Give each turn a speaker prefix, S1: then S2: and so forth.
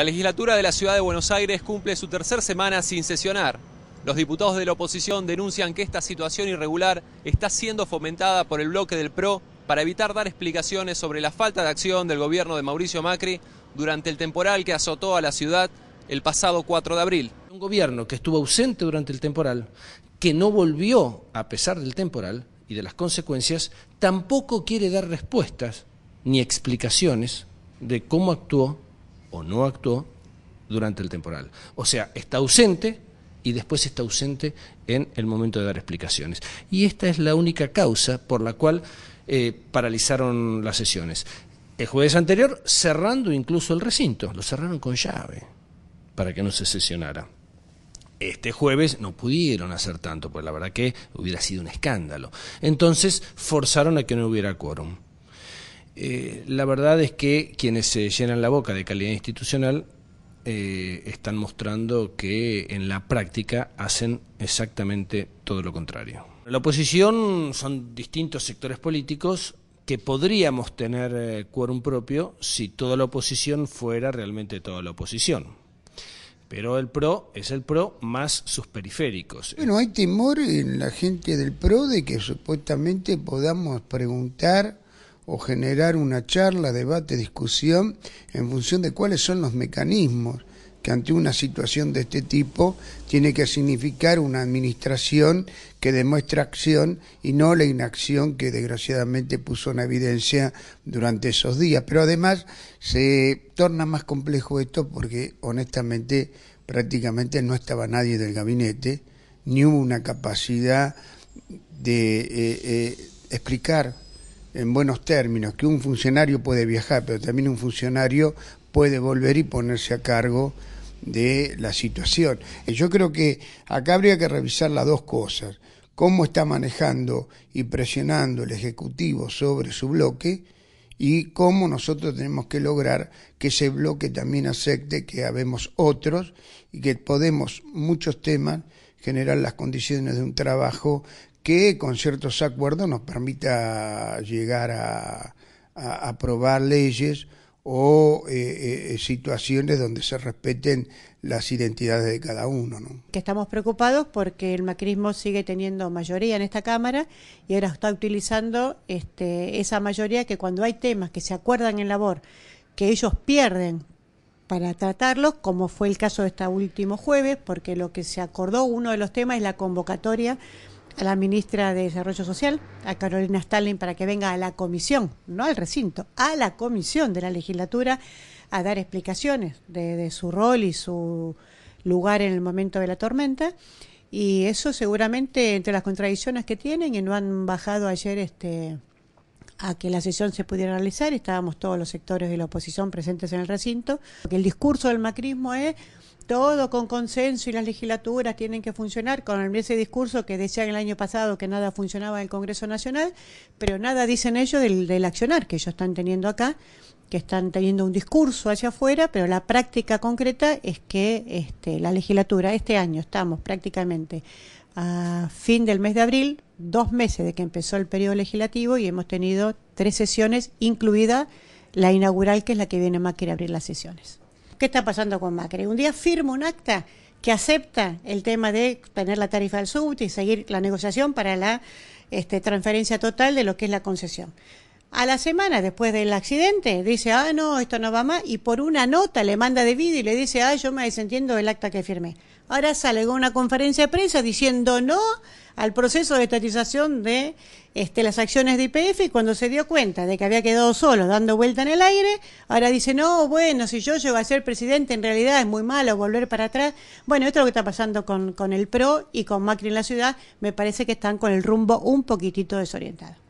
S1: La legislatura de la ciudad de Buenos Aires cumple su tercer semana sin sesionar. Los diputados de la oposición denuncian que esta situación irregular está siendo fomentada por el bloque del PRO para evitar dar explicaciones sobre la falta de acción del gobierno de Mauricio Macri durante el temporal que azotó a la ciudad el pasado 4 de abril. Un gobierno que estuvo ausente durante el temporal, que no volvió a pesar del temporal y de las consecuencias, tampoco quiere dar respuestas ni explicaciones de cómo actuó o no actuó durante el temporal. O sea, está ausente y después está ausente en el momento de dar explicaciones. Y esta es la única causa por la cual eh, paralizaron las sesiones. El jueves anterior, cerrando incluso el recinto, lo cerraron con llave para que no se sesionara. Este jueves no pudieron hacer tanto, pues la verdad que hubiera sido un escándalo. Entonces forzaron a que no hubiera quórum. Eh, la verdad es que quienes se llenan la boca de calidad institucional eh, están mostrando que en la práctica hacen exactamente todo lo contrario. La oposición son distintos sectores políticos que podríamos tener eh, quórum propio si toda la oposición fuera realmente toda la oposición. Pero el PRO es el PRO más sus periféricos.
S2: Bueno, hay temor en la gente del PRO de que supuestamente podamos preguntar o generar una charla, debate, discusión en función de cuáles son los mecanismos que ante una situación de este tipo tiene que significar una administración que demuestra acción y no la inacción que desgraciadamente puso en evidencia durante esos días. Pero además se torna más complejo esto porque honestamente prácticamente no estaba nadie del gabinete, ni hubo una capacidad de eh, eh, explicar en buenos términos, que un funcionario puede viajar, pero también un funcionario puede volver y ponerse a cargo de la situación. Yo creo que acá habría que revisar las dos cosas, cómo está manejando y presionando el Ejecutivo sobre su bloque y cómo nosotros tenemos que lograr que ese bloque también acepte que habemos otros y que podemos muchos temas generar las condiciones de un trabajo que con ciertos acuerdos nos permita llegar a, aprobar leyes o eh, eh, situaciones donde se respeten las identidades de cada uno.
S3: Que estamos preocupados porque el macrismo sigue teniendo mayoría en esta Cámara y ahora está utilizando este, esa mayoría que cuando hay temas que se acuerdan en labor, que ellos pierden para tratarlos, como fue el caso de este último jueves, porque lo que se acordó, uno de los temas es la convocatoria a la ministra de Desarrollo Social, a Carolina Stalin, para que venga a la comisión, no al recinto, a la comisión de la legislatura a dar explicaciones de, de su rol y su lugar en el momento de la tormenta. Y eso seguramente entre las contradicciones que tienen y no han bajado ayer este a que la sesión se pudiera realizar, estábamos todos los sectores de la oposición presentes en el recinto, que el discurso del macrismo es todo con consenso y las legislaturas tienen que funcionar con ese discurso que decían el año pasado que nada funcionaba en el Congreso Nacional, pero nada dicen ellos del, accionar que ellos están teniendo acá, que están teniendo un discurso hacia afuera, pero la práctica concreta es que este, la legislatura, este año estamos prácticamente a fin del mes de abril, dos meses de que empezó el periodo legislativo y hemos tenido tres sesiones, incluida la inaugural, que es la que viene Macri a abrir las sesiones. ¿Qué está pasando con Macri? Un día firma un acta que acepta el tema de tener la tarifa del subte y seguir la negociación para la este, transferencia total de lo que es la concesión. A la semana después del accidente dice, ah, no, esto no va más, y por una nota le manda de vídeo y le dice, ah, yo me desentiendo del acta que firmé. Ahora sale con una conferencia de prensa diciendo no al proceso de estatización de este, las acciones de IPF y cuando se dio cuenta de que había quedado solo dando vuelta en el aire, ahora dice, no, bueno, si yo llego a ser presidente en realidad es muy malo volver para atrás. Bueno, esto es lo que está pasando con, con el PRO y con Macri en la ciudad, me parece que están con el rumbo un poquitito desorientado.